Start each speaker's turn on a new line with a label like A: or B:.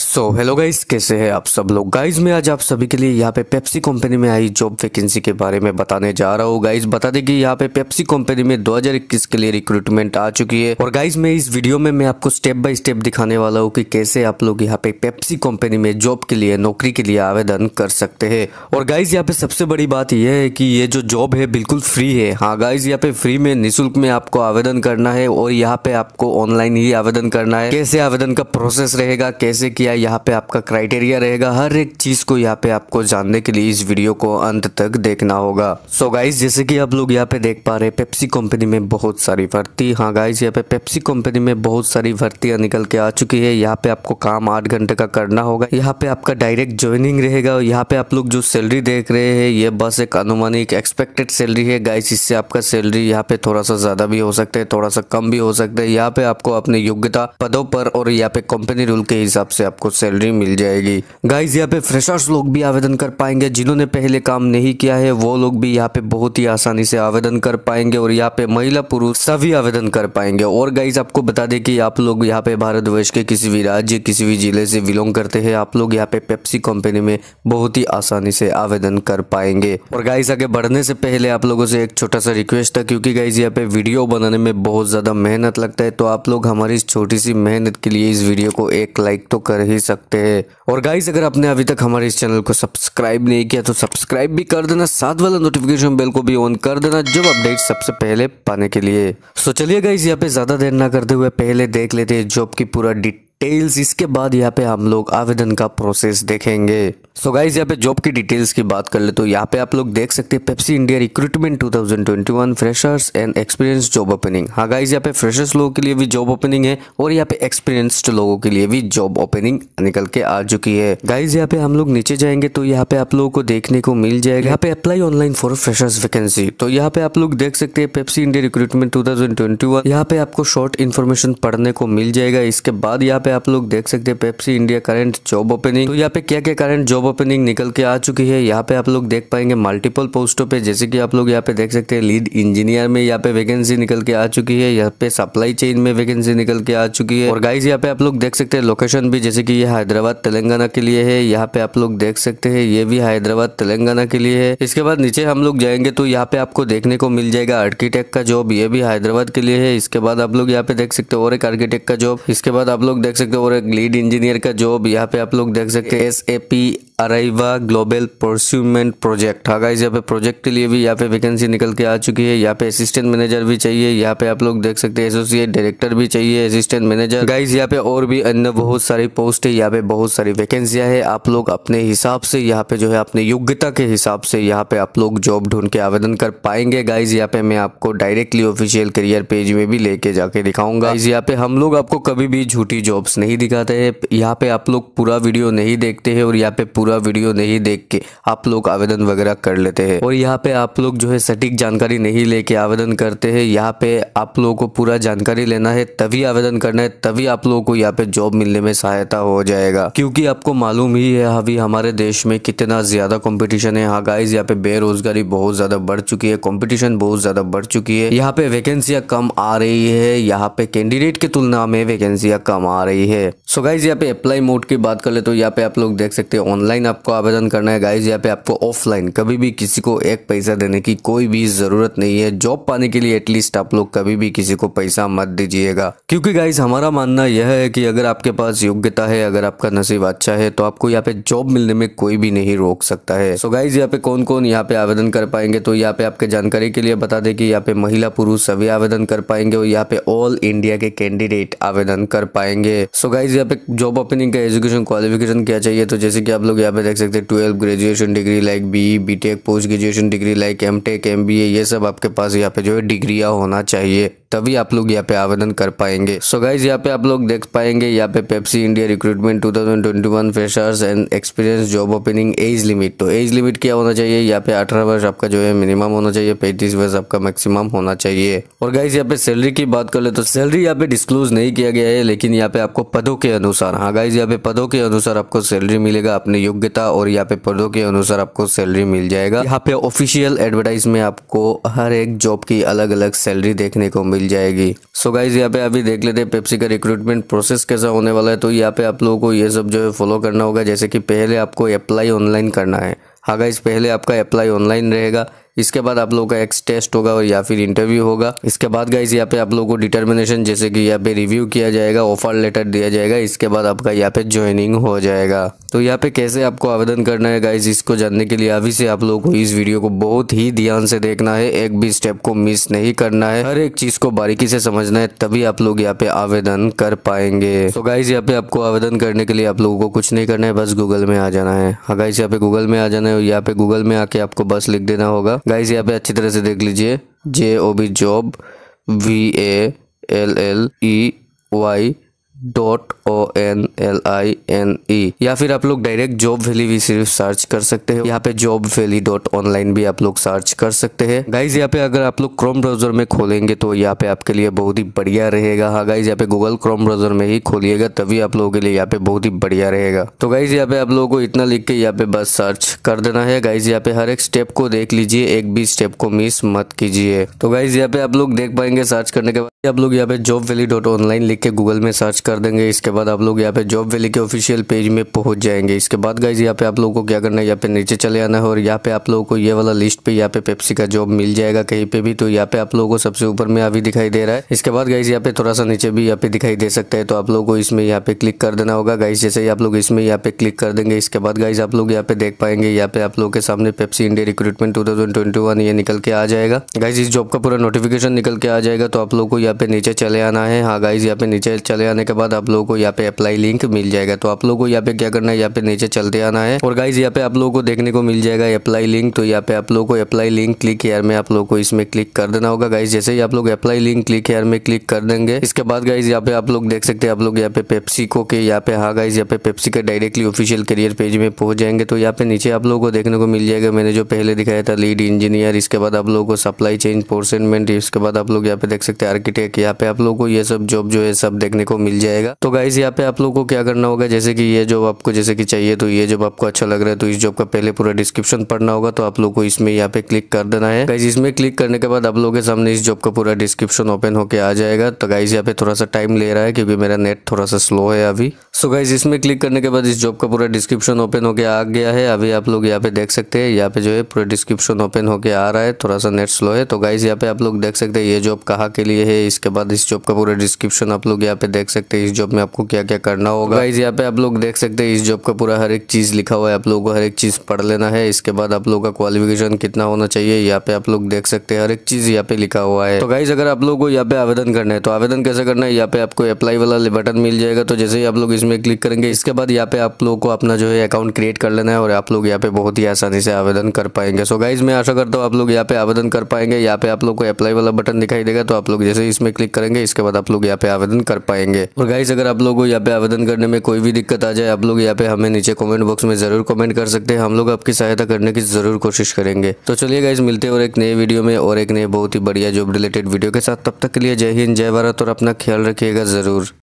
A: so hello guys कैसे हैं आप सब लोग गाइस मैं आज आप सभी के लिए यहाँ पे पेप्सी कंपनी में आई जॉब वैकेंसी के बारे में बताने जा रहा हूँ गाइस बता दें कि यहाँ पे पेप्सी कंपनी में 2021 के लिए रिक्रूटमेंट आ चुकी है और गाइस मैं इस वीडियो में मैं आपको स्टेप बाय स्टेप दिखाने वाला हूँ कि कैसे आप लोग यहाँ पे पेप्सी कंपनी में जॉब के लिए नौकरी के लिए आवेदन कर सकते है और गाइज यहाँ पे सबसे बड़ी बात यह है की ये जो जॉब है बिल्कुल फ्री है हाँ गाइज यहाँ पे फ्री में निःशुल्क में आपको आवेदन करना है और यहाँ पे आपको ऑनलाइन ही आवेदन करना है कैसे आवेदन का प्रोसेस रहेगा कैसे किया क्या यहाँ पे आपका क्राइटेरिया रहेगा हर एक चीज़ को यहाँ पे आपको जानने के लिए इस वीडियो को अंत तक देखना होगा सो so गाइज जैसे कि आप लोग यहाँ पे देख पा रहे हैं पेप्सी कंपनी में बहुत सारी भर्ती हाँ गाइज यहाँ पे पेप्सी कंपनी में बहुत सारी भर्तियां निकल के आ चुकी है यहाँ पे आपको काम आठ घंटे का करना होगा यहाँ पे आपका डायरेक्ट ज्वाइनिंग रहेगा और यहाँ पे आप लोग जो सैलरी देख रहे हैं ये बस एक अनुमानिक एक्सपेक्टेड सैलरी है गाइस इससे आपका सैलरी यहाँ पे थोड़ा सा ज्यादा भी हो सकता है थोड़ा सा कम भी हो सकता है यहाँ पे आपको अपने योग्यता पदों पर और यहाँ पे कंपनी रूल के हिसाब से आप आपको सैलरी मिल जाएगी गाइज यहाँ पे फ्रेशर्स लोग भी आवेदन कर पाएंगे जिन्होंने पहले काम नहीं किया है वो लोग भी यहाँ पे बहुत ही आसानी से आवेदन कर पाएंगे और यहाँ पे महिला पुरुष सभी आवेदन कर पाएंगे और गाइज आपको बता दें कि आप लोग यहाँ पे भारत के किसी भी राज्य किसी भी जिले से बिलोंग करते हैं आप लोग यहाँ पे पेप्सी कंपनी में बहुत ही आसानी से आवेदन कर पाएंगे और गाइज आगे बढ़ने से पहले आप लोगों से एक छोटा सा रिक्वेस्ट है क्योंकि गाइज यहाँ पे वीडियो बनाने में बहुत ज़्यादा मेहनत लगता है तो आप लोग हमारी इस छोटी सी मेहनत के लिए इस वीडियो को एक लाइक तो कर कर ही सकते हैं और गाइस अगर आपने अभी तक हमारे इस चैनल को सब्सक्राइब नहीं किया तो सब्सक्राइब भी कर देना साथ वाला नोटिफिकेशन बेल को भी ऑन कर देना जब अपडेट सबसे पहले पाने के लिए सो चलिए गाइस यहाँ पे ज्यादा देर ना करते हुए पहले देख लेते हैं जॉब की पूरा डिटेल डिटेल्स इसके बाद यहाँ पे हम लोग आवेदन का प्रोसेस देखेंगे सो so गाइज यहाँ पे जॉब की डिटेल्स की बात कर ले तो यहाँ पे आप लोग देख सकते हैं Pepsi India recruitment 2021 freshers and experience job opening हाँ गाइज यहाँ पे फ्रेशर्स लोगों के लिए भी जॉब ओपनिंग है और यहाँ पे एक्सपीरियंस्ड लोगों के लिए भी जॉब ओपनिंग निकल के आ चुकी है गाइज यहाँ पे हम लोग नीचे जाएंगे तो यहाँ पे आप लोगों को देखने को मिल जाएगा यहाँ पे apply online for freshers vacancy तो यहाँ पे आप लोग देख सकते हैं Pepsi India recruitment two thousand यहाँ पे आपको शॉर्ट इन्फॉर्मेशन पढ़ने को मिल जाएगा इसके बाद यहाँ पे पे आप लोग देख सकते हैं Pepsi India current job opening तो यहाँ पे क्या क्या करंट जॉब ओपनिंग निकल के आ चुकी है यहाँ पे आप लोग देख पाएंगे मल्टीपल पोस्टों पे जैसे कि आप लोग यहाँ पे देख सकते हैं लीड इंजीनियर में यहाँ पे वैकेंसी निकल के आ चुकी है यहाँ पे सप्लाई चेन में वैकेंसी निकल के आ चुकी है और गाइज यहाँ पे आप लोग देख सकते हैं लोकेशन भी जैसे की ये हैदराबाद तेलंगाना के लिए है यहाँ पे आप लोग देख सकते हैं ये भी हैदराबाद तेलंगाना के लिए है इसके बाद नीचे हम लोग जाएंगे तो यहाँ पे आपको देखने को मिल जाएगा आर्किटेक्ट का जॉब ये भी हैदराबाद के लिए है इसके बाद आप लोग यहाँ पे देख सकते हो और एक आर्किटेक्ट का जॉब इसके बाद आप लोग देख सकते हो और एक लीड इंजीनियर का जॉब यहाँ पे आप लोग देख सकते हैं S A P Areva global procurement project हाँ गाइज यहाँ पे प्रोजेक्ट के लिए भी यहाँ पे वैकेंसी निकल के आ चुकी है यहाँ पे असिस्टेंट मैनेजर भी चाहिए यहाँ पे आप लोग देख सकते हैं एसोसिएट डायरेक्टर भी चाहिए असिस्टेंट मैनेजर गाइज यहाँ पे और भी अन्य बहुत सारी पोस्ट है यहाँ पे बहुत सारी वैकेंसियाँ है आप लोग अपने हिसाब से यहाँ पे जो है अपने योग्यता के हिसाब से यहाँ पे आप लोग जॉब ढूंढ के आवेदन कर पाएंगे गाइज यहाँ पे मैं आपको डायरेक्टली ऑफिशियल करियर पेज में भी लेके जाके दिखाऊंगा इस यहाँ पे हम लोग आपको कभी भी झूठी जॉब्स नहीं दिखाते हैं यहाँ पे आप लोग पूरा वीडियो नहीं देखते है और यहाँ पे पूरा पूरा वीडियो नहीं देख के आप लोग आवेदन वगैरह कर लेते हैं और यहाँ पे आप लोग जो है सटीक जानकारी नहीं लेके आवेदन करते हैं यहाँ पे आप लोगों को पूरा जानकारी लेना है तभी आवेदन करना है तभी आप लोगों को यहाँ पे जॉब मिलने में सहायता हो जाएगा क्योंकि आपको मालूम ही है अभी हमारे देश में कितना ज्यादा कॉम्पिटिशन है हाँ गाइज यहाँ पे बेरोजगारी बहुत ज्यादा बढ़ चुकी है कॉम्पिटिशन बहुत ज्यादा बढ़ चुकी है यहाँ पे वैकेंसियाँ कम आ रही है यहाँ पे कैंडिडेट की तुलना में वैकेंसियाँ कम आ रही है सो गाइज यहाँ पे अप्लाई मोड की बात कर ले तो यहाँ पे आप लोग देख सकते हैं ऑनलाइन ऑनलाइन आपको आवेदन करना है गाइज यहाँ पे आपको ऑफलाइन कभी भी किसी को एक पैसा देने की कोई भी ज़रूरत नहीं है जॉब पाने के लिए एटलीस्ट आप लोग कभी भी किसी को पैसा मत दीजिएगा क्योंकि गाइज हमारा मानना यह है कि अगर आपके पास योग्यता है अगर आपका नसीब अच्छा है तो आपको यहाँ पे जॉब मिलने में कोई भी नहीं रोक सकता है सो गाइज यहाँ पे कौन कौन यहाँ पे आवेदन कर पाएंगे तो यहाँ पे आपके जानकारी के लिए बता दे की यहाँ पे महिला पुरुष सभी आवेदन कर पाएंगे और यहाँ पे ऑल इंडिया के कैंडिडेट आवेदन कर पाएंगे सो गाइज यहाँ पे जॉब ओपनिंग का एजुकेशन क्वालिफिकेशन क्या चाहिए तो जैसे कि आप लोग यहाँ पे देख सकते हैं twelve graduation degree like B B tech post graduation degree like M tech M B A ये सब आपके पास यहाँ पे जो है डिग्रिया होना चाहिए तभी आप लोग यहाँ पे आवेदन कर पाएंगे सो गाइज यहाँ पे आप लोग देख पाएंगे यहाँ पे Pepsi India recruitment 2021 freshers and experience job opening age limit तो एज लिमिट क्या होना चाहिए यहाँ पे 18 वर्ष आपका जो है मिनिमम होना चाहिए पैंतीस वर्ष आपका मैक्सिमम होना चाहिए और गाइज यहाँ पे सैलरी की बात कर ले तो सैलरी यहाँ पे डिस्कलोज नहीं किया गया है लेकिन यहाँ पे आपको पदों के अनुसार हाँ गाइज यहाँ पे पदों के अनुसार आपको सैलरी मिलेगा अपने योग्यता और यहाँ पे पदों के अनुसार आपको सैलरी मिल जाएगा यहाँ पे ऑफिशियल एडवर्टाइज में आपको हर एक जॉब की अलग अलग सैलरी देखने को मिल जाएगी सो गाइज यहाँ पे अभी देख लेते हैं पेप्सी का रिक्रूटमेंट प्रोसेस कैसा होने वाला है तो यहाँ पे आप लोगों को ये सब जो है फॉलो करना होगा जैसे कि पहले आपको अप्लाई ऑनलाइन करना है हाँ गाइज पहले आपका अप्लाई ऑनलाइन रहेगा इसके बाद आप लोग का एक्स टेस्ट होगा और या फिर इंटरव्यू होगा इसके बाद गाइज यहाँ पे आप लोग को डिटर्मिनेशन जैसे कि यहाँ पे रिव्यू किया जाएगा ऑफर लेटर दिया जाएगा इसके बाद आपका यहाँ पे ज्वाइनिंग हो जाएगा तो यहाँ पे कैसे आपको आवेदन करना है गाइज इसको जानने के लिए अभी से आप लोग को इस वीडियो को बहुत ही ध्यान से देखना है एक भी स्टेप को मिस नहीं करना है हर एक चीज को बारीकी से समझना है तभी आप लोग यहाँ पे आवेदन कर पाएंगे तो गाइज यहाँ पे आपको आवेदन करने के लिए आप लोगों को कुछ नहीं करना है बस गूगल में आ जाना है गाइज हाँ यहाँ पे गूगल में आ जाना है यहाँ पे गूगल में आके आपको बस लिख देना होगा गाइस यहाँ पे अच्छी तरह से देख लीजिए J O B job V A L L E Y dot O N L I N E या फिर आप लोग डायरेक्ट जॉब वैली भी सिर्फ सर्च कर सकते हैं यहाँ पे जॉब वैली डॉट ऑनलाइन भी आप लोग सर्च कर सकते हैं गाइज यहाँ पे अगर आप लोग क्रोम ब्राउजर में खोलेंगे तो यहाँ पे आपके लिए बहुत ही बढ़िया रहेगा हाँ गाइज यहाँ पे गूगल क्रोम ब्राउजर में ही खोलिएगा तभी आप लोगों के लिए यहाँ पे बहुत ही बढ़िया रहेगा तो गाइज यहाँ पे आप लोगों को इतना लिख के यहाँ पे बस सर्च कर देना है गाइज यहाँ पे हर एक स्टेप को देख लीजिए एक भी स्टेप को मिस मत कीजिए तो गाइज यहाँ पे आप लोग देख पाएंगे सर्च करने के बाद आप लोग यहाँ पे जॉब वैली डॉट ऑनलाइन लिख के गूगल में सर्च कर देंगे इसके बाद आप लोग यहाँ पे जॉब वैली के ऑफिशियल पेज में पहुंच जाएंगे इसके बाद गाइज यहाँ पे आप लोगों को क्या करना है यहाँ पे नीचे चले आना है और यहाँ पे आप लोगों को ये वाला लिस्ट पे यहाँ पे पेप्सी का जॉब मिल जाएगा कहीं पे भी तो यहाँ पे आप लोगों को सबसे ऊपर में अभी दिखाई दे रहा है इसके बाद गाइज यहाँ पे थोड़ा सा नीचे भी यहाँ पे दिखाई दे सकता है तो आप लोगों को इसमें यहाँ पे क्लिक कर देना होगा गाइज जैसे ही आप लोग इसमें यहाँ पे क्लिक कर देंगे इसके बाद गाइज आप लोग यहाँ पे देख पाएंगे यहाँ पे आप लोग के सामने पेप्सी इंडिया रिक्रूटमेंट टू ये निकल के आ जाएगा गाइज इस जॉब का पूरा नोटिफिकेशन निकल के आ जाएगा तो आप लोग को यहाँ पे नीचे चले आना है हाँ गाइज यहाँ पे नीचे चले आने के बाद आप लोगों को यहाँ पे अप्लाई लिंक मिल जाएगा तो आप लोगों को यहाँ पे क्या करना है यहाँ पे नीचे चलते आना है और गाइज यहाँ पे आप लोगों को देखने को मिल जाएगा अप्लाई लिंक तो यहाँ पे आप लोगों को अप्लाई लिंक क्लिक यार में आप लोग को इसमें क्लिक कर देना होगा गाइज जैसे ही आप लोग अप्लाई लिंक क्लिक यार में क्लिक कर देंगे इसके बाद गाइज यहाँ पे आप लोग देख सकते हैं आप लोग यहाँ पे पेप्सी को के यहाँ पे हाँ गाइज यहाँ पे पेप्सी का डायरेक्टली ऑफिशियल करियर पेज में पहुंच जाएंगे तो यहाँ पे नीचे आप लोगों को देखने को मिल जाएगा मैंने जो पहले दिखाया था लीड इंजीनियर इसके बाद आप लोगों को सप्लाई चेन पोर्सेनमेंट इसके बाद आप लोग यहाँ पे देख सकते हैं आर्किटेक्ट यहाँ पे आप लोगों को ये सब जॉब जो है सब देखने को मिल जाएगा जाएगा तो गाइज यहाँ पे आप लोग को क्या करना होगा जैसे कि ये जॉब आपको जैसे कि चाहिए तो ये जॉब आपको अच्छा लग रहा है तो इस जॉब का पहले पूरा डिस्क्रिप्शन पढ़ना होगा तो आप लोग को इसमें यहाँ पे क्लिक कर देना है गाइज इसमें क्लिक करने के बाद आप लोगों के सामने इस जॉब का पूरा डिस्क्रिप्शन ओपन होकर आ जाएगा तो गाइज यहाँ पे थोड़ा सा टाइम ले रहा है क्योंकि मेरा नेट थोड़ा सा स्लो है अभी सो गाइज इसमें क्लिक करने के बाद इस जॉब का पूरा डिस्क्रिप्शन ओपन होकर आ गया है अभी आप लोग यहाँ पे देख सकते हैं यहाँ पे जो है पूरा डिस्क्रिप्शन ओपन होकर आ रहा है थोड़ा सा नेट स्लो है तो गाइज यहाँ पे आप लोग देख सकते हैं ये जॉब कहाँ के लिए है इसके बाद इस जॉब का पूरा डिस्क्रिप्शन आप लोग यहाँ पे देख सकते हैं इस जॉब में आपको क्या क्या करना होगा गाइज यहाँ पे आप लोग देख सकते हैं इस जॉब का पूरा हर एक चीज़ लिखा हुआ है आप लोगों को हर एक चीज़ पढ़ लेना है इसके बाद आप लोगों का क्वालिफिकेशन कितना होना चाहिए यहाँ पे आप लोग देख सकते हैं हर एक चीज़ यहाँ पे लिखा हुआ है तो गाइज अगर आप लोगों को यहाँ पे आवेदन करना है तो आवेदन कैसे करना है यहाँ पे आपको अप्लाई वाला बटन मिल जाएगा तो जैसे ही आप लोग इसमें क्लिक करेंगे इसके बाद यहाँ पे आप लोग को अपना जो है अकाउंट क्रिएट कर लेना है और आप लोग यहाँ पे बहुत ही आसानी से आवेदन कर पाएंगे सो गाइज मैं आशा करता हूँ आप लोग यहाँ पे आवेदन कर पाएंगे यहाँ पे आप लोग को अप्लाई वाला बटन दिखाई देगा तो आप लोग जैसे इसमें क्लिक करेंगे इसके बाद आप लोग यहाँ पे आवेदन कर पाएंगे और गाइस अगर आप लोगों को यहाँ पे आवेदन करने में कोई भी दिक्कत आ जाए आप लोग यहाँ पे हमें नीचे कमेंट बॉक्स में ज़रूर कमेंट कर सकते हैं हम लोग आपकी सहायता करने की ज़रूर कोशिश करेंगे तो चलिए गाइस मिलते हैं और एक नए वीडियो में और एक नए बहुत ही बढ़िया जॉब रिलेटेड वीडियो के साथ तब तक के लिए जय हिंद जय भारत और अपना ख्याल रखिएगा ज़रूर